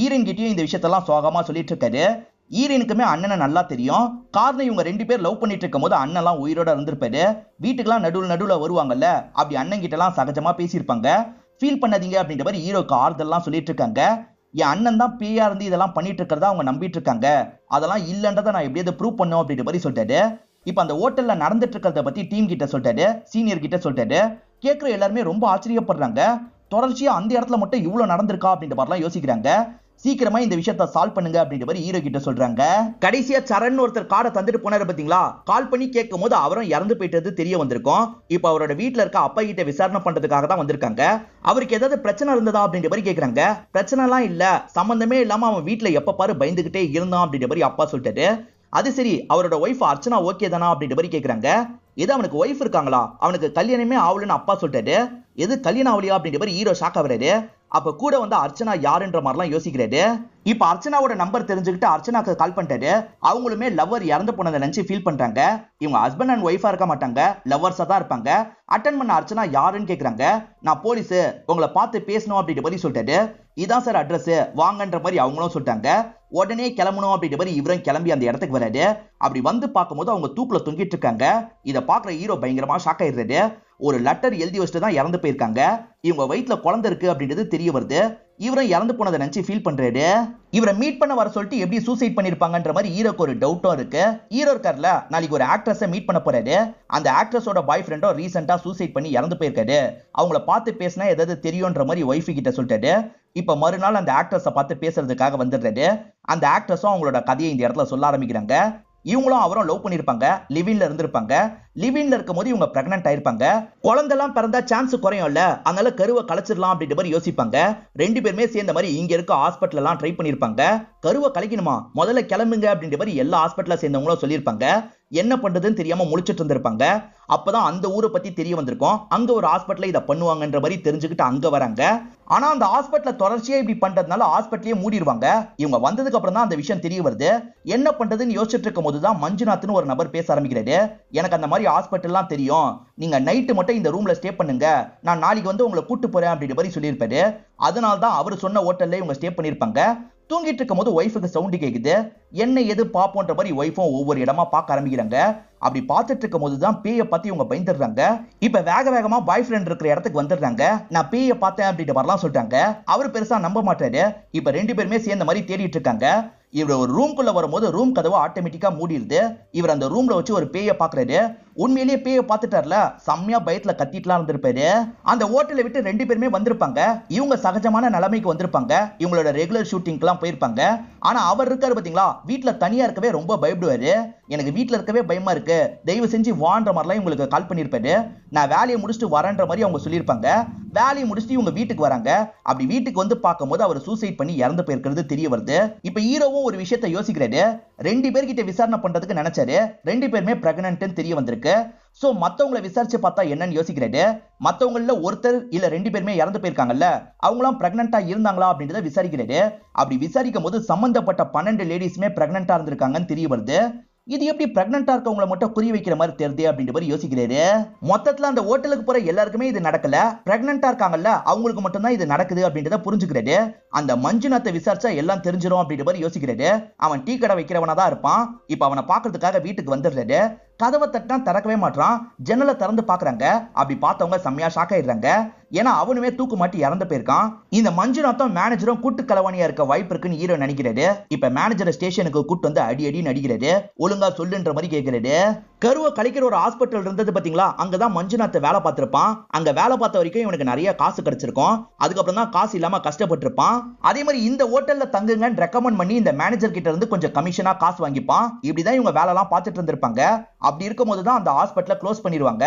ஈரன் கிட்டயும் இந்த விஷயத்தெல்லாம் சோகமா சொல்லிட்டு இருக்காரு ஈரனுக்குமே அண்ணனை நல்லா தெரியும் காரணம் இவங்க ரெண்டு பேர் லவ் பண்ணிட்டு இருக்கும் போது அண்ணன்லாம் உயிரோட இருந்திருப்பாரு வீட்டுக்கெல்லாம் நடுவில் நடுவில் வருவாங்கல்ல அப்படி அண்ணன் கிட்டலாம் சகஜமா பேசியிருப்பாங்க ஃபீல் பண்ணாதீங்க அப்படின்ற மாதிரி ஹீரோக்கு ஆறுதல்லாம் சொல்லிட்டு இருக்காங்க என் அண்ணன் தான் பேயா இருந்து இதெல்லாம் பண்ணிட்டு இருக்கிறதா அவங்க நம்பிட்டு இருக்காங்க அதெல்லாம் இல்லைன்றதை நான் எப்படியாவது ப்ரூவ் பண்ணும் அப்படின்ற மாதிரி சொல்லிட்டாரு இப்போ அந்த ஹோட்டல்ல நடந்துட்டு இருக்கிறத பத்தி டீம் கிட்ட சொல்லிட்டாரு சீனியர் கிட்ட சொல்லிட்டாரு கேட்குற எல்லாருமே ரொம்ப ஆச்சரியப்படுறாங்க தொடர்ச்சியா அந்த இடத்துல மட்டும் இவ்வளோ நடந்திருக்கா அப்படின்ற மாதிரிலாம் யோசிக்கிறாங்க சீக்கிரமா இந்த விஷயத்த சால்வ் பண்ணுங்க அப்படின்ற மாதிரி ஹீரோ கிட்ட சொல்றாங்க கடைசியா சரண் ஒருத்தர் காரை தந்துட்டு போனாரு பாத்தீங்களா கால் பண்ணி கேட்கும் போது அவரும் இறந்து போயிட்டது தெரிய வந்திருக்கும் இப்ப அவரோட வீட்டுல இருக்க அப்பா கிட்ட விசாரணை பண்றதுக்காக தான் வந்திருக்காங்க அவருக்கு ஏதாவது பிரச்சனை இருந்ததா அப்படின்ற மாதிரி கேக்குறாங்க பிரச்சனை எல்லாம் இல்ல சம்பந்தமே இல்லாம அவன் வீட்டுல எப்ப பாரு பயந்துகிட்டே இருந்தான் அப்படின்ற மாதிரி அப்பா சொல்லிட்டாரு அது சரி அவரோட ஒய்ஃப் அர்ச்சனா ஓகே தானா அப்படின்ற மாதிரி கேட்குறாங்க ஏதோ அவனுக்கு ஒய்ஃப் இருக்காங்களா அவனுக்கு கல்யாணமே ஆகலன்னு அப்பா சொல்லிட்டாரு எது கல்யாணம் ஆகலையா அப்படின்ற மாதிரி ஹீரோ ஷாக் ஆகுறாரு அப்ப கூட வந்து அர்ச்சனா யாருன்ற மாதிரிலாம் யோசிக்கிறாரு இப்ப அர்ச்சனாவோட நம்பர் தெரிஞ்சுக்கிட்டு அர்ச்சனாக்கு கால் பண்ணிட்டாரு அவங்களுமே லவ்வர் இறந்து போனதை நினைச்சு ஃபீல் பண்றாங்க இவங்க ஹஸ்பண்ட் அண்ட் ஒய்ஃபா இருக்க மாட்டாங்க லவ்வர்ஸா தான் இருப்பாங்க அட்டன் பண்ண அர்ச்சனா யாருன்னு கேக்குறாங்க நான் போலீஸ் உங்களை பார்த்து பேசணும் அப்படின்ற மாதிரி சொல்லிட்டாரு இதான் சார் அட்ரஸ் வாங்கன்ற மாதிரி அவங்களும் சொல்லிட்டாங்க உடனே கிளம்பணும் அப்படின்ற மாதிரி இவரும் கிளம்பி அந்த இடத்துக்கு வராரு அப்படி வந்து பார்க்கும்போது அவங்க தூக்குல தொங்கிட்டு இருக்காங்க இதை பாக்குற ஹீரோ பயங்கரமா ஷாக் ஆயிடுறாரு ஒரு லெட்டர் எழுதி வச்சுட்டு தான் இறந்து போயிருக்காங்க இவங்க வயிற்றுல குழந்தை இருக்கு அப்படின்றது தெரிய வருது இவரும் இறந்து போனதை நினச்சி ஃபீல் பண்ணுறாரு இவரை மீட் பண்ண வர சொல்லிட்டு எப்படி சூசைட் பண்ணியிருப்பாங்கன்ற மாதிரி ஹீரோக்கு ஒரு டவுட்டும் இருக்கு ஹீரோ இருக்கார்ல நாளைக்கு ஒரு ஆக்ட்ரஸை மீட் பண்ண போறாரு அந்த ஆக்ட்ரஸோட பாய் ஃப்ரெண்டோ ரீசெண்டாக சூசைட் பண்ணி இறந்து போயிருக்காரு அவங்கள பார்த்து பேசினா ஏதாவது தெரியுன்ற மாதிரி ஒய்ஃபு கிட்ட சொல்லிட்டாரு இப்போ மறுநாள் அந்த ஆக்ட்ரஸை பார்த்து பேசுறதுக்காக வந்துடுறாரு அந்த ஆக்ட்ரஸும் அவங்களோட கதையை இந்த இடத்துல சொல்ல ஆரம்பிக்கிறாங்க இவங்களும் அவரும் லவ் பண்ணியிருப்பாங்க லிவின்ல இருந்திருப்பாங்க லிவின்ல இருக்கும் போது இவங்க பிரெக்னன்ட் ஆயிருப்பாங்க குழந்தெல்லாம் பிறந்தா சான்ஸ் குறையும்ல அதனால கருவை கலைச்சிடலாம் அப்படின்ற மாதிரி யோசிப்பாங்க ரெண்டு பேருமே சேர்ந்த மாதிரி இங்க இருக்க ஹாஸ்பிட்டல் எல்லாம் ட்ரை பண்ணியிருப்பாங்க கருவை கலைக்கணுமா முதல்ல கிளம்புங்க அப்படின்ற மாதிரி எல்லா ஹாஸ்பிட்டல சேர்ந்தவங்களும் சொல்லியிருப்பாங்க என்ன பண்றதுன்னு தெரியாம முழிச்சிட்டு இருந்திருப்பாங்க அப்பதான் அந்த ஊரை பத்தி தெரிய வந்திருக்கும் அங்க ஒரு ஹாஸ்பிட்டல் இதை பண்ணுவாங்கன்ற மாதிரி தெரிஞ்சுக்கிட்டு அங்க வராங்க ஆனா அந்த ஹாஸ்பிட்டல தொடர்ச்சியா இப்படி பண்றதுனால ஹாஸ்பிட்டலே மூடிடுவாங்க இவங்க வந்ததுக்கு அப்புறம் தான் அந்த விஷயம் தெரிய வருது என்ன பண்றதுன்னு யோசிச்சுட்டு இருக்கும் போது தான் மஞ்சுநாத்னு ஒரு நபர் பேச ஆரம்பிக்கிறாரு எனக்கு அந்த மாதிரி ஹாஸ்பிட்டல்லாம் தெரியும் நீங்க நைட்டு மட்டும் இந்த ரூம்ல ஸ்டே பண்ணுங்க நான் நாளைக்கு வந்து உங்களை கூட்டு போறேன் அப்படின்ற மாதிரி சொல்லியிருப்பாரு அதனால தான் அவர் சொன்ன ஹோட்டல்ல இவங்க ஸ்டே பண்ணியிருப்பாங்க தூங்கிட்டு இருக்கும் போது ஒய்ஃபுக்கு சவுண்டு கேட்குது என்ன எது பார்ப்போன்ற மாதிரி ஒய்ஃபும் ஒவ்வொரு இடமா பார்க்க ஆரம்பிக்கிறாங்க அப்படி பார்த்துட்டு இருக்கும் போது தான் பேயை பத்தி இவங்க பயந்துடுறாங்க இப்ப வேக வேகமா பாய் ஃப்ரெண்ட் இருக்கிற இடத்துக்கு வந்துடுறாங்க நான் பேயை பார்த்தேன் அப்படின்ற வரலாம் சொல்றாங்க அவர் பெருசா நம்ப மாட்டாரு இப்ப ரெண்டு பேருமே சேர்ந்த மாதிரி தேடிட்டு இருக்காங்க இவர் ஒரு ரூம்குள்ள வரும்போது ரூம் கதவை ஆட்டோமேட்டிக்கா மூடிடுது இவர் அந்த ரூமில் வச்சு ஒரு பேயை பாக்குறாரு உண்மையிலேயே பேயை பார்த்துட்டார்ல செம்மையா பயத்தில் கத்திட்டுலாம் இருந்திருப்பாரு அந்த ஹோட்டலை விட்டு ரெண்டு பேருமே வந்திருப்பாங்க இவங்க சகஜமான நிலைமைக்கு வந்திருப்பாங்க இவங்களோட ரெகுலர் ஷூட்டிங்க்குலாம் போயிருப்பாங்க ஆனால் அவர் இருக்காரு பார்த்தீங்களா வீட்டில் தனியாக இருக்கவே ரொம்ப பயப்படுவாரு எனக்கு வீட்டில் இருக்கவே பயமாக இருக்குது தயவு செஞ்சு வான்ற மாதிரிலாம் இவங்களுக்கு கால் பண்ணிருப்பாரு நான் வேலையை முடிச்சுட்டு வரேன்ற மாதிரி அவங்க சொல்லியிருப்பாங்க வேலையை முடிச்சுட்டு இவங்க வீட்டுக்கு வராங்க அப்படி வீட்டுக்கு வந்து பார்க்கும்போது அவர் சூசைட் பண்ணி இறந்து போயிருக்கிறது தெரிய வருது இப்ப ஹீரோவும் ஒரு விஷயத்த யோசிக்கிறாரு ரெண்டு பேர்கிட்ட விசாரணை பண்றதுக்கு நினைச்சாரு ரெண்டு பேருமே பிரெக்னன்ட்னு தெரிய வந்திருக்கு ஸோ மற்றவங்களை விசாரிச்சு பார்த்தா என்னன்னு யோசிக்கிறாரு மற்றவங்கள ஒருத்தர் இல்லை ரெண்டு பேருமே இறந்து போயிருக்காங்கல்ல அவங்களாம் பிரெக்னண்டா இருந்தாங்களா அப்படின்றத விசாரிக்கிறாரு அப்படி விசாரிக்கும் போது சம்மந்தப்பட்ட பன்னெண்டு லேடிஸுமே பிரெக்னண்டா இருந்திருக்காங்கன்னு தெரிய வருது இது எப்படி பிரெக்னண்டா இருக்கவங்களை மட்டும் குறி வைக்கிற மாதிரி தெரியுது அப்படின்ற மாதிரி யோசிக்கிறாரு மொத்தத்துல அந்த ஹோட்டலுக்கு போற எல்லாருக்குமே இது நடக்கல பிரெக்னண்டா இருக்காங்கல்ல அவங்களுக்கு மட்டும்தான் இது நடக்குது அப்படின்றத புரிஞ்சுக்கிறாரு அந்த மஞ்சுநாத்தை விசாரிச்சா எல்லாம் தெரிஞ்சிடும் அப்படின்ற மாதிரி யோசிக்கிறாரு அவன் டீ கடை வைக்கிறவனா தான் இருப்பான் இப்ப அவனை பாக்குறதுக்காக வீட்டுக்கு வந்துடுறாரு கதவை தட்டா திறக்கவே மாட்டான் ஜன்னலை திறந்து பாக்குறாங்க அப்படி பார்த்தவங்க செம்மையா ஷாக் ஆயிடுறாங்க ஏன்னா அவனுமே தூக்கு மாட்டி இறந்து போயிருக்கான் இந்த மஞ்சுநாத்தும் மேனேஜரும் கூட்டு கலவாணியா இருக்க வாய்ப்பு இருக்குன்னு ஹீரோ நினைக்கிறாரு இப்ப மேனேஜரை ஸ்டேஷனுக்கு கூட்டு வந்து அடி அடி நடிக்கிறாரு ஒழுங்கா சொல்லுன்ற மாதிரி கேட்கிறாரு கருவை கலைக்கிற ஒரு ஹாஸ்பிட்டல் இருந்தது பாத்தீங்களா அங்கதான் மஞ்சுநாத் வேலை பார்த்திருப்பான் அங்க வேலை பார்த்த வரைக்கும் இவனுக்கு நிறைய காசு கிடைச்சிருக்கும் அதுக்கப்புறம் தான் காசு இல்லாம கஷ்டப்பட்டிருப்பான் அதே மாதிரி இந்த ஹோட்டல்ல தங்குங்கன்னு ரெக்கமெண்ட் பண்ணி இந்த மேனேஜர் கிட்ட இருந்து கொஞ்சம் கமிஷனா காசு வாங்கிப்பான் இப்படிதான் இவங்க வேலை எல்லாம் பார்த்துட்டு இருந்திருப்பாங்க அப்படி இருக்கும்போது தான் அந்த ஹாஸ்பிட்டலை க்ளோஸ் பண்ணிடுவாங்க